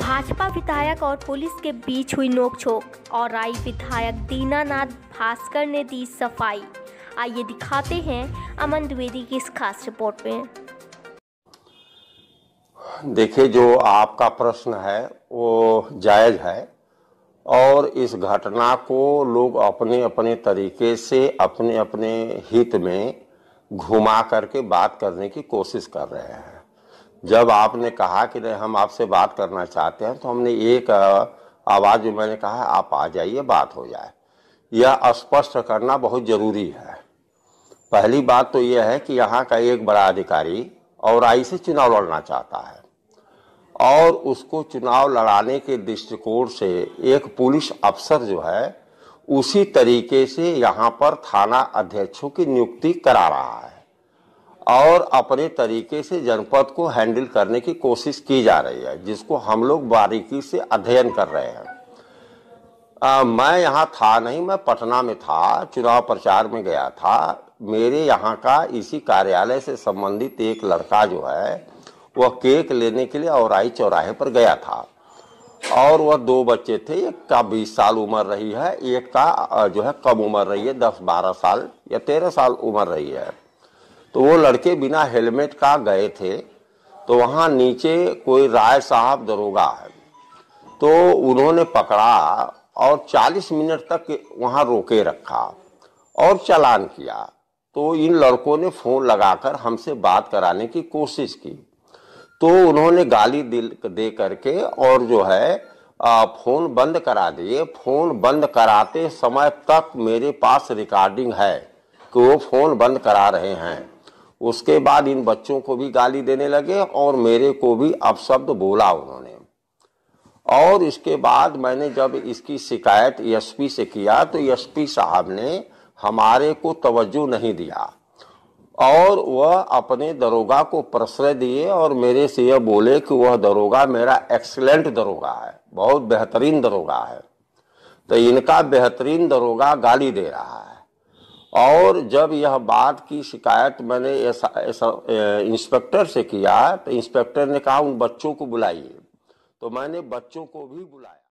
भाजपा विधायक और पुलिस के बीच हुई नोकझोंक और आई विधायक दीनानाथ भास्कर ने दी सफाई आइए दिखाते हैं अमन द्विवेदी की इस खास रिपोर्ट में देखिए जो आपका प्रश्न है वो जायज है और इस घटना को लोग अपने अपने तरीके से अपने अपने हित में घुमा करके बात करने की कोशिश कर रहे हैं जब आपने कहा कि नहीं हम आपसे बात करना चाहते हैं तो हमने एक आवाज़ में मैंने कहा आप आ जाइए बात हो जाए यह स्पष्ट करना बहुत ज़रूरी है पहली बात तो यह है कि यहाँ का एक बड़ा अधिकारी और आई से चुनाव लड़ना चाहता है और उसको चुनाव लड़ाने के दृष्टिकोण से एक पुलिस अफसर जो है उसी तरीके से यहाँ पर थाना अध्यक्षों की नियुक्ति करा रहा है और अपने तरीके से जनपद को हैंडल करने की कोशिश की जा रही है जिसको हम लोग बारीकी से अध्ययन कर रहे हैं आ, मैं यहाँ था नहीं मैं पटना में था चुनाव प्रचार में गया था मेरे यहाँ का इसी कार्यालय से संबंधित एक लड़का जो है वह केक लेने के लिए औराई चौराहे पर गया था और वह दो बच्चे थे एक का बीस साल उम्र रही है एक का जो है कम उम्र रही है दस बारह साल या तेरह साल उम्र रही है तो वो लड़के बिना हेलमेट का गए थे तो वहाँ नीचे कोई राय साहब दरोगा है तो उन्होंने पकड़ा और 40 मिनट तक वहाँ रोके रखा और चालान किया तो इन लड़कों ने फ़ोन लगाकर हमसे बात कराने की कोशिश की तो उन्होंने गाली दिल दे करके और जो है फ़ोन बंद करा दिए फ़ोन बंद कराते समय तक मेरे पास रिकॉर्डिंग है कि वो फ़ोन बंद करा रहे हैं उसके बाद इन बच्चों को भी गाली देने लगे और मेरे को भी अपशब्द बोला उन्होंने और इसके बाद मैंने जब इसकी शिकायत एसपी से किया तो एसपी साहब ने हमारे को तवज्जो नहीं दिया और वह अपने दरोगा को प्रश्रय दिए और मेरे से यह बोले कि वह दरोगा मेरा एक्सलेंट दरोगा है बहुत बेहतरीन दरोगा है तो इनका बेहतरीन दरोगा गाली दे रहा है और जब यह बात की शिकायत मैंने ऐसा इंस्पेक्टर से किया तो इंस्पेक्टर ने कहा उन बच्चों को बुलाइए तो मैंने बच्चों को भी बुलाया